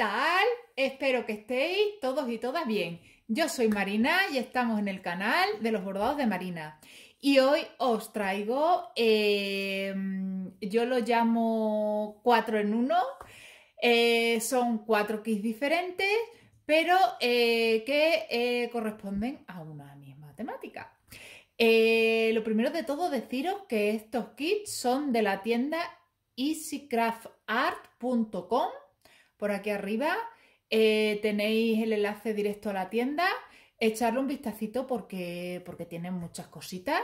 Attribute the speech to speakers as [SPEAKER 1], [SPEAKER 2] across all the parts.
[SPEAKER 1] tal? Espero que estéis todos y todas bien. Yo soy Marina y estamos en el canal de los bordados de Marina. Y hoy os traigo, em, yo lo llamo 4 en 1, eh, son cuatro kits diferentes, pero eh, que eh, corresponden a una misma temática. lo primero de todo deciros que estos kits son de la tienda easycraftart.com por aquí arriba. Eh, tenéis el enlace directo a la tienda. Echarle un vistacito porque, porque tienen muchas cositas.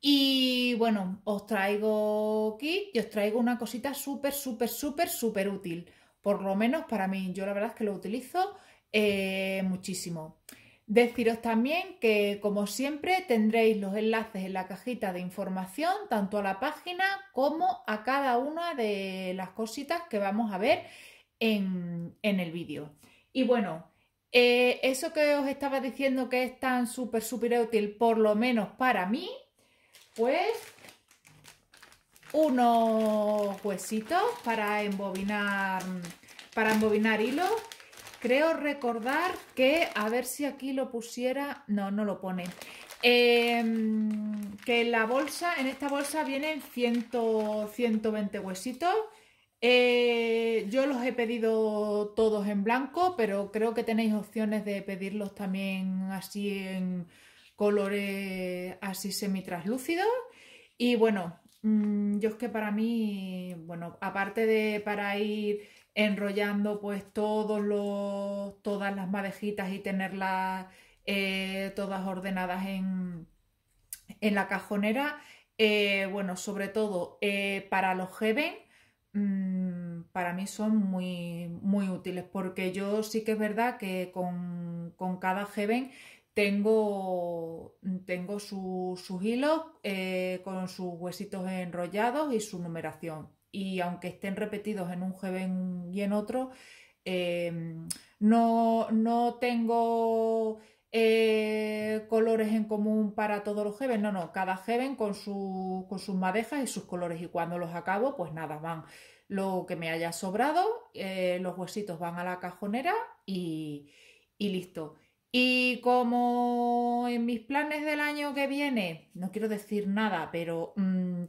[SPEAKER 1] Y bueno, os traigo aquí y os traigo una cosita súper, súper, súper, súper útil. Por lo menos para mí. Yo la verdad es que lo utilizo eh, muchísimo. Deciros también que, como siempre, tendréis los enlaces en la cajita de información, tanto a la página como a cada una de las cositas que vamos a ver en, el vídeo. Y bueno, eh, eso que os estaba diciendo que es tan súper, súper útil, por lo menos para mí, pues unos huesitos para embobinar, para embobinar hilo. Creo recordar que, a ver si aquí lo pusiera, no, no lo pone. Eh, que la bolsa, en esta bolsa vienen 100, 120 huesitos eh, yo los he pedido todos en blanco, pero creo que tenéis opciones de pedirlos también así en colores así semi-translúcidos. Y bueno, mm, yo es que para mí, bueno, aparte de para ir enrollando pues todos los, todas las madejitas y tenerlas eh, todas ordenadas en, en la cajonera, eh, bueno, sobre todo para los Heaven Mm, para mí son muy, muy útiles, porque yo sí que es verdad que con, cada Heaven tengo, tengo sus hilos eh, con sus huesitos enrollados y su numeración. Y aunque estén repetidos en un Heaven y en otro, eh, no tengo eh, colores en común para todos los Heaven. No, no, cada Heaven con, con sus madejas y sus colores. Y cuando los acabo, pues nada, van lo que me haya sobrado, eh, los huesitos van a la cajonera y, listo. Y como en mis planes del año que viene, no quiero decir nada, pero mm,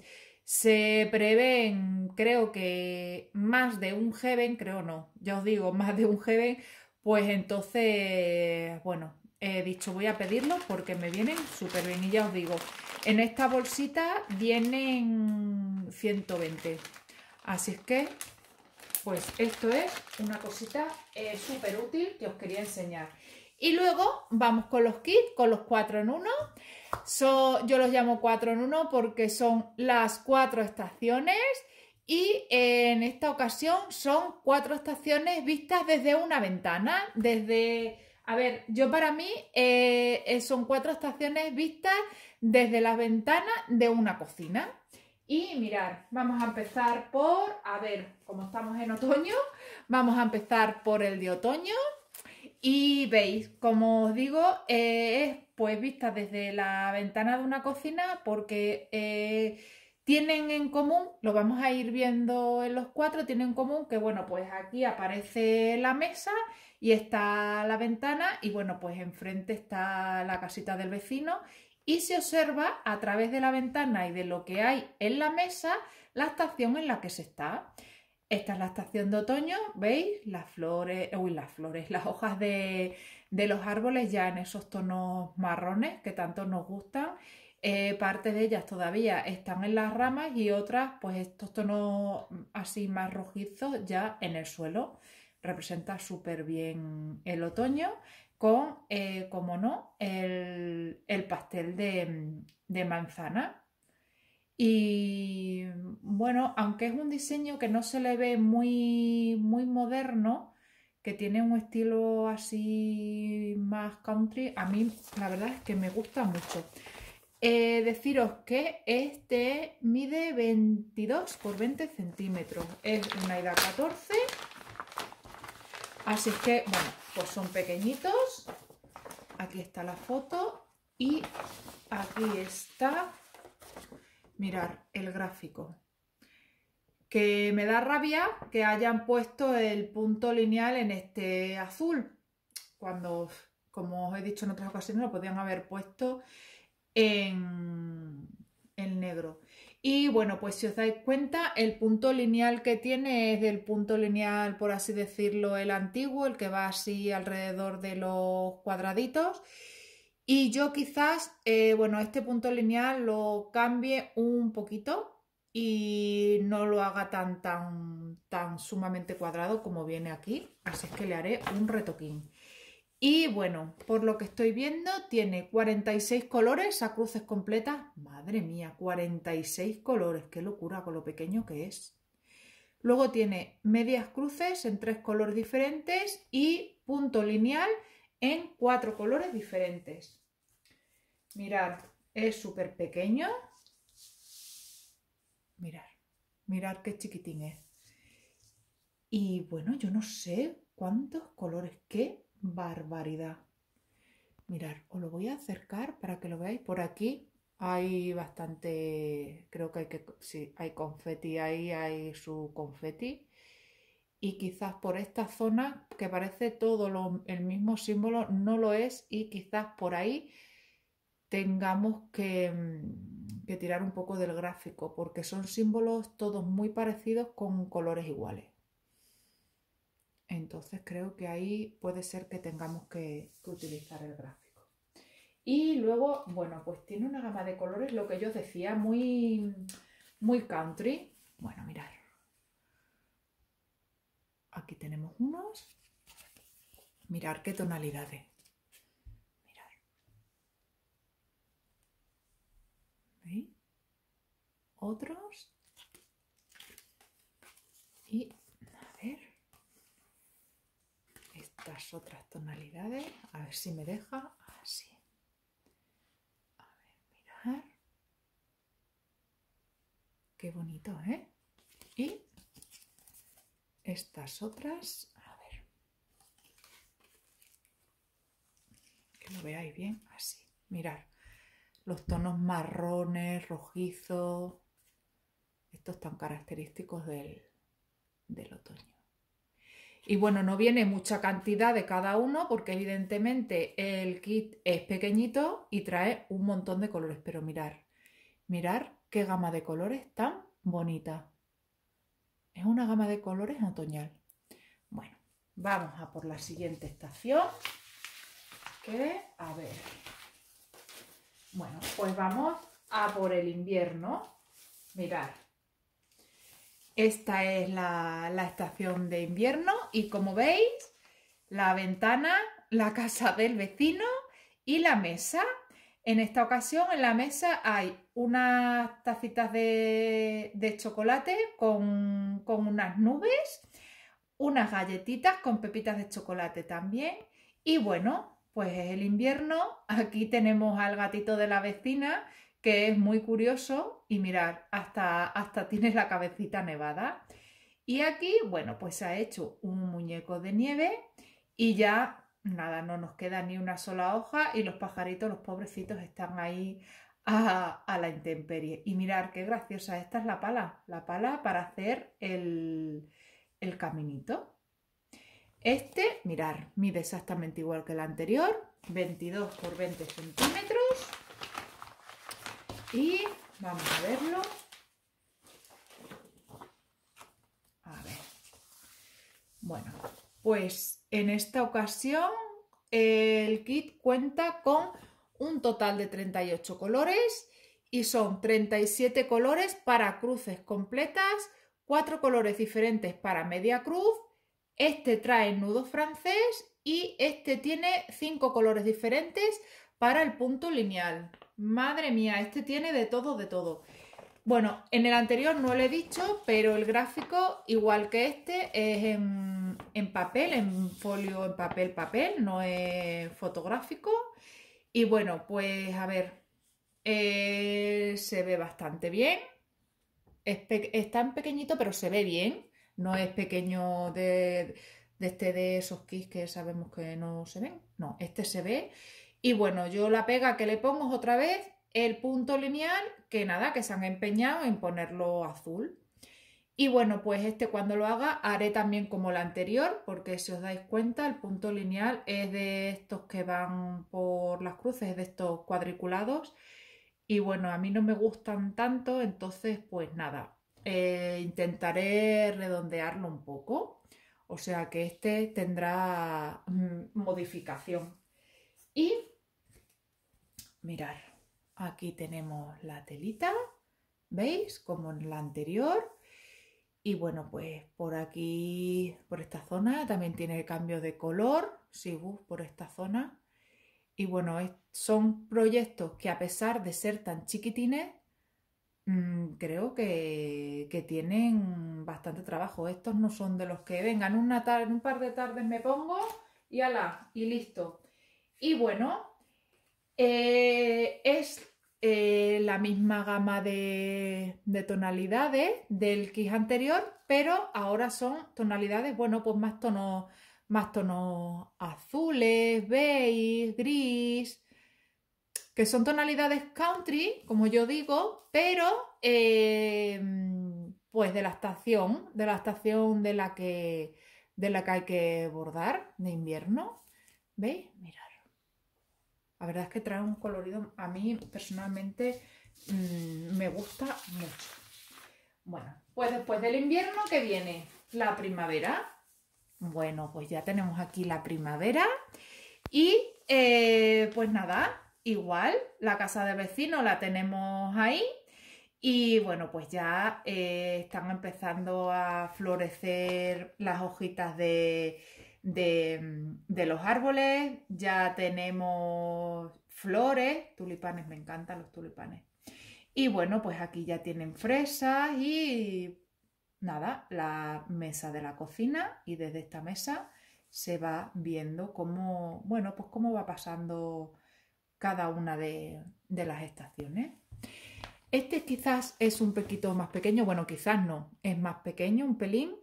[SPEAKER 1] se prevén, creo que más de un heaven, creo no, ya os digo, más de un heaven, pues entonces, bueno, he dicho voy a pedirlo porque me vienen súper bien y ya os digo, en esta bolsita vienen 120, así es que pues esto es una cosita eh, súper útil que os quería enseñar. Y luego vamos con los kits, con los 4 en 1. yo los llamo 4 en 1 porque son las 4 estaciones y eh, en esta ocasión son 4 estaciones vistas desde una ventana, desde a ver, yo para mí eh, eh, son cuatro estaciones vistas desde la ventana de una cocina. Y mirar, vamos a empezar por, a ver, como estamos en otoño, vamos a empezar por el de otoño. Y veis, como os digo, eh, es pues vista desde la ventana de una cocina porque tienen en común, lo vamos a ir viendo en los cuatro, tienen en común que bueno, pues aquí aparece la mesa y está la ventana y bueno, pues enfrente está la casita del vecino y se observa a través de la ventana y de lo que hay en la mesa la estación en la que se está. Esta es la estación de otoño, ¿veis? Las flores, uy, las flores, las hojas de, de los árboles ya en esos tonos marrones que tanto nos gustan. Eh, parte de ellas todavía están en las ramas y otras, pues estos tonos así más rojizos ya en el suelo representa súper bien el otoño, con, eh, como no, el, pastel de, manzana. Y bueno, aunque es un diseño que no se le ve muy, muy moderno, que tiene un estilo así más country, a mí la verdad es que me gusta mucho. Eh, deciros que este mide 22 por 20 centímetros, es una edad 14 Así es que, bueno, pues son pequeñitos. Aquí está la foto y aquí está, mirar el gráfico. Que me da rabia que hayan puesto el punto lineal en este azul, cuando, como os he dicho en otras ocasiones, lo podían haber puesto en, en negro. Y bueno, pues si os dais cuenta, el punto lineal que tiene es el punto lineal, por así decirlo, el antiguo, el que va así alrededor de los cuadraditos. Y yo quizás, eh, bueno, este punto lineal lo cambie un poquito y no lo haga tan, tan, tan sumamente cuadrado como viene aquí. Así es que le haré un retoquín. Y bueno, por lo que estoy viendo, tiene 46 colores a cruces completas. Madre mía, 46 colores, qué locura con lo pequeño que es. Luego tiene medias cruces en tres colores diferentes y punto lineal en cuatro colores diferentes. Mirad, es súper pequeño. Mirad, mirad qué chiquitín es. Y bueno, yo no sé cuántos colores, qué barbaridad. Mirar, os lo voy a acercar para que lo veáis. Por aquí hay bastante, creo que hay que, hay confeti ahí, hay su confeti. Y quizás por esta zona, que parece todo el mismo símbolo, no lo es. Y quizás por ahí tengamos mm, que tirar un poco del gráfico, porque son símbolos todos muy parecidos con colores iguales. Entonces creo que ahí puede ser que tengamos que, utilizar el gráfico. Y luego, bueno, pues tiene una gama de colores, lo que yo decía, muy, muy country. Bueno, mirar. Aquí tenemos unos. Mirar qué tonalidades. Mirar. ¿Veis? Otros. Y las otras tonalidades. A ver si me deja así. A ver, mirar. Qué bonito, ¿eh? Y estas otras, a ver. Que lo veáis bien, así. Mirar. Los tonos marrones, rojizos, estos tan característicos del, del otoño. Y bueno, no viene mucha cantidad de cada uno porque evidentemente el kit es pequeñito y trae un montón de colores. Pero mirar, mirar qué gama de colores tan bonita. Es una gama de colores otoñal. Bueno, vamos a por la siguiente estación. Que, a ver. Bueno, pues vamos a por el invierno. Mirar. Esta es la, estación de invierno y como veis, la ventana, la casa del vecino y la mesa. En esta ocasión en la mesa hay unas tacitas de, chocolate con, con, unas nubes, unas galletitas con pepitas de chocolate también. Y bueno, pues es el invierno, aquí tenemos al gatito de la vecina que es muy curioso y mirar, hasta, hasta tienes la cabecita nevada. Y aquí, bueno, pues se ha hecho un muñeco de nieve y ya nada, no nos queda ni una sola hoja y los pajaritos, los pobrecitos, están ahí a, la intemperie. Y mirar qué graciosa, esta es la pala, la pala para hacer el, el caminito. Este, mirar, mide exactamente igual que el anterior, 22 por 20 centímetros y vamos a verlo. A ver. Bueno, pues en esta ocasión el kit cuenta con un total de 38 colores y son 37 colores para cruces completas, 4 colores diferentes para media cruz, este trae nudo francés y este tiene 5 colores diferentes para el punto lineal. Madre mía, este tiene de todo, de todo. Bueno, en el anterior no lo he dicho, pero el gráfico, igual que este, es en, papel, en folio, en papel, papel, no es fotográfico. Y bueno, pues a ver, eh, se ve bastante bien. Es está pequeñito, pero se ve bien. No es pequeño de, de este de esos kits que sabemos que no se ven. No, este se ve y bueno, yo la pega que le pongo otra vez el punto lineal, que nada, que se han empeñado en ponerlo azul. Y bueno, pues este cuando lo haga haré también como la anterior, porque si os dais cuenta el punto lineal es de estos que van por las cruces, de estos cuadriculados. Y bueno, a mí no me gustan tanto, entonces pues nada, eh, intentaré redondearlo un poco. O sea que este tendrá mm, modificación y mirar, aquí tenemos la telita, ¿veis? Como en la anterior. Y bueno, pues por aquí, por esta zona, también tiene el cambio de color, si bus uh, por esta zona. Y bueno, son proyectos que a pesar de ser tan chiquitines, mm, creo que, tienen bastante trabajo. Estos no son de los que vengan una tarde, un par de tardes me pongo y ala, y listo. Y bueno, eh, es eh, la misma gama de, tonalidades del kit anterior, pero ahora son tonalidades, bueno, pues más tonos, más tonos azules, beige, gris, que son tonalidades country, como yo digo, pero eh, pues de la estación, de la estación de la que, de la que hay que bordar de invierno. ¿Veis? Mirad. La verdad es que trae un colorido, a mí personalmente mm, me gusta mucho. Bueno, pues después del invierno que viene la primavera. Bueno, pues ya tenemos aquí la primavera. Y eh, pues nada, igual la casa de vecino la tenemos ahí. Y bueno, pues ya eh, están empezando a florecer las hojitas de, Mm, de, los árboles, ya tenemos flores, tulipanes, me encantan los tulipanes. Y bueno, pues aquí ya tienen fresas y nada, la mesa de la cocina y desde esta mesa se va viendo cómo, bueno, pues cómo va pasando cada una de, de las estaciones. Este quizás es un poquito más pequeño, bueno, quizás no, es más pequeño, un pelín,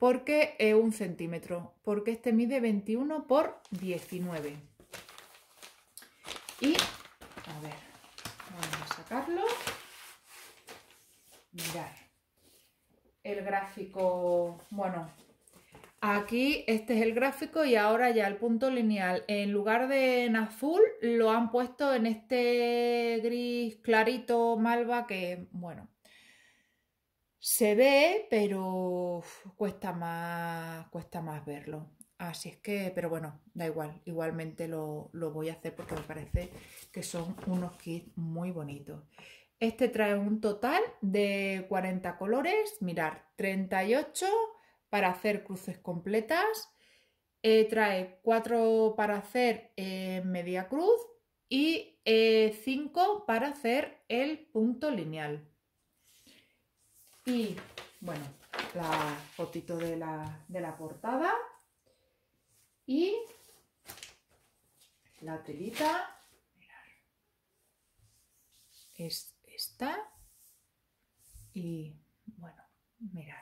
[SPEAKER 1] porque es eh, un centímetro, porque este mide 21 por 19. Y, a ver, vamos a sacarlo. Mirad, el gráfico, bueno, Aquí este es el gráfico y ahora ya el punto lineal. En lugar de en azul lo han puesto en este gris clarito malva que, bueno, se ve, pero cuesta, más, cuesta más verlo. Así es que, pero bueno, da igual, igualmente lo, lo, voy a hacer porque me parece que son unos kits muy bonitos. Este trae un total de 40 colores, mirar, 38 para hacer cruces completas, eh, trae 4 para hacer eh, media cruz y 5 eh, para hacer el punto lineal. Y bueno, la fotito de la, portada y la telita. Es esta. Y bueno, mirad.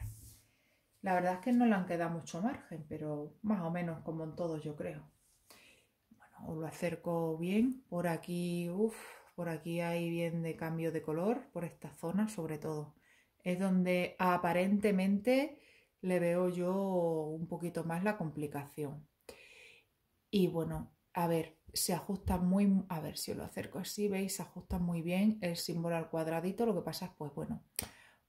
[SPEAKER 1] La verdad es que no le han quedado mucho margen, pero más o menos como en todos, yo creo. Bueno, lo acerco bien. Por aquí, uff, por aquí hay bien de cambio de color, por esta zona sobre todo es donde aparentemente le veo yo un poquito más la complicación. Y bueno, a ver, se ajusta muy, a ver si lo acerco así, veis, se ajusta muy bien el símbolo al cuadradito, lo que pasa es pues bueno,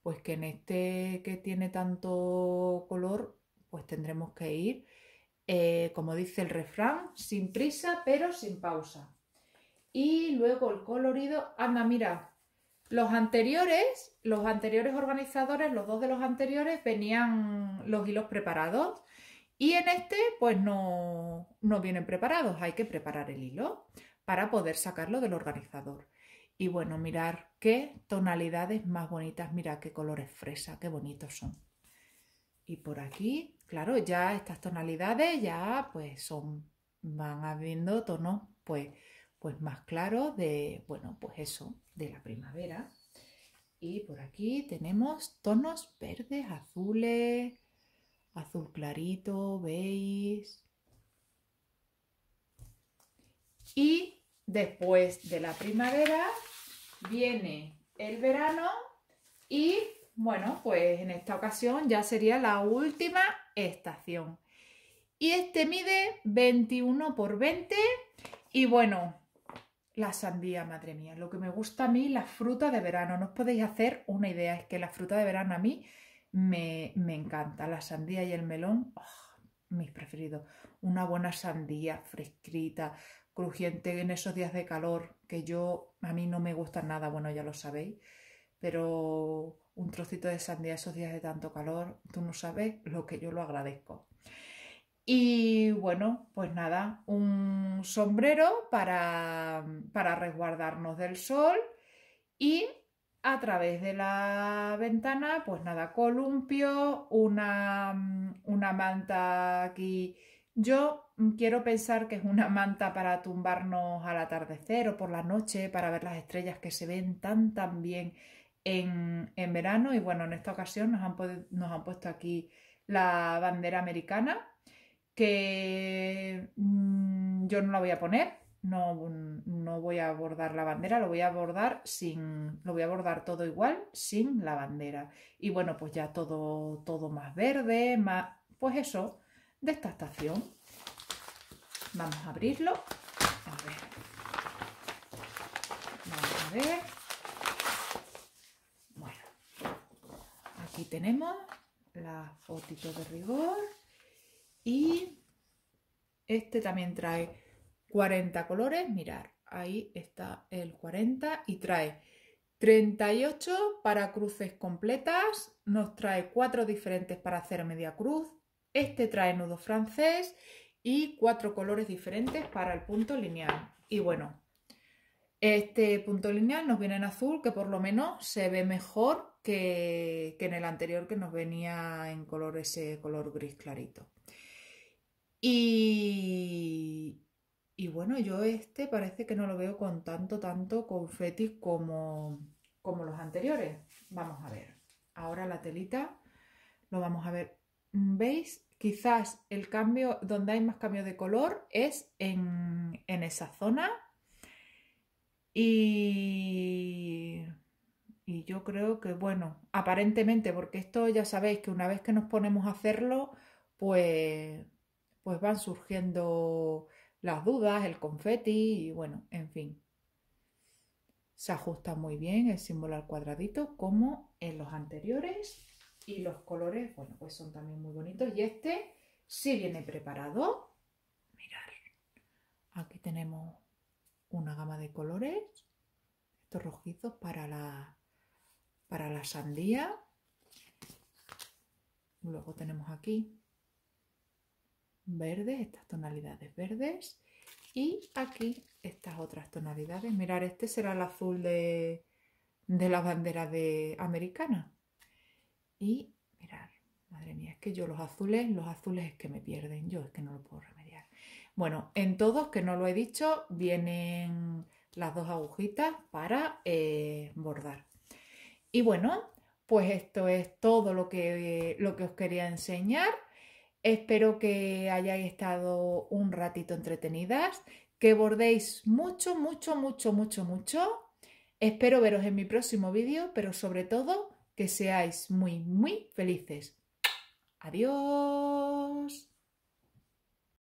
[SPEAKER 1] pues que en este que tiene tanto color, pues tendremos que ir, eh, como dice el refrán, sin prisa pero sin pausa. Y luego el colorido, anda, mira, los anteriores, los anteriores organizadores, los dos de los anteriores, venían los hilos preparados y en este pues no, no vienen preparados, hay que preparar el hilo para poder sacarlo del organizador. Y bueno, mirar qué tonalidades más bonitas, mira qué colores fresa, qué bonitos son. Y por aquí, claro, ya estas tonalidades ya pues son, van habiendo tonos pues pues más claro de, bueno, pues eso, de la primavera. Y por aquí tenemos tonos verdes, azules, azul clarito, ¿veis? Y después de la primavera viene el verano y bueno, pues en esta ocasión ya sería la última estación. Y este mide 21 por 20 y bueno, la sandía, madre mía, lo que me gusta a mí, la fruta de verano. No os podéis hacer una idea, es que la fruta de verano a mí me, me encanta. La sandía y el melón, oh, mis preferidos. Una buena sandía, fresquita, crujiente en esos días de calor, que yo, a mí no me gusta nada, bueno, ya lo sabéis, pero un trocito de sandía esos días de tanto calor, tú no sabes lo que yo lo agradezco. Y bueno, pues nada, un sombrero para, resguardarnos del sol y a través de la ventana, pues nada, columpio, mm, una, manta aquí. Yo quiero pensar que es una manta para tumbarnos al atardecer o por la noche, para ver las estrellas que se ven tan tan bien en, verano. Y bueno, en esta ocasión nos han puesto aquí la bandera americana que mm, yo no la voy a poner, no, mm, voy a abordar la bandera, lo voy a abordar sin, lo voy a todo igual, sin la bandera. Y bueno, pues ya todo, todo más verde, más, pues eso, de esta estación. Vamos a abrirlo, a ver. Vamos a ver. Bueno, aquí tenemos la fotito de rigor. Y este también trae 40 colores. Mirar, ahí está el 40 y trae 38 para cruces completas. Nos trae cuatro diferentes para hacer media cruz. Este trae nudo francés y cuatro colores diferentes para el punto lineal. Y bueno, este punto lineal nos viene en azul, que por lo menos se ve mejor que, que en el anterior que nos venía en color ese color gris clarito. Y, bueno, yo este parece que no lo veo con tanto, tanto confeti como, como los anteriores. Vamos a ver. Ahora la telita lo vamos a ver. ¿Veis? Quizás el cambio, donde hay más cambio de color es en, esa zona. Y, y yo creo que, bueno, aparentemente, porque esto ya sabéis que una vez que nos ponemos a hacerlo, pues pues van surgiendo las dudas, el confeti y bueno, en fin. Se ajusta muy bien el símbolo al cuadradito como en los anteriores y los colores, bueno, pues son también muy bonitos y este sí viene preparado. Mirar, aquí tenemos una gama de colores, estos rojizos para la, para la sandía. Luego tenemos aquí verdes, estas tonalidades verdes. Y aquí estas otras tonalidades. Mirar, este será el azul de, la bandera de americana. Y mirar, madre mía, es que yo los azules, los azules es que me pierden, yo es que no lo puedo remediar. Bueno, en todos, que no lo he dicho, vienen las dos agujitas para eh, bordar. Y bueno, pues esto es todo lo que, lo que os quería enseñar. Espero que hayáis estado un ratito entretenidas, que bordéis mucho, mucho, mucho, mucho, mucho. Espero veros en mi próximo vídeo, pero sobre todo que seáis muy, muy felices. Adiós.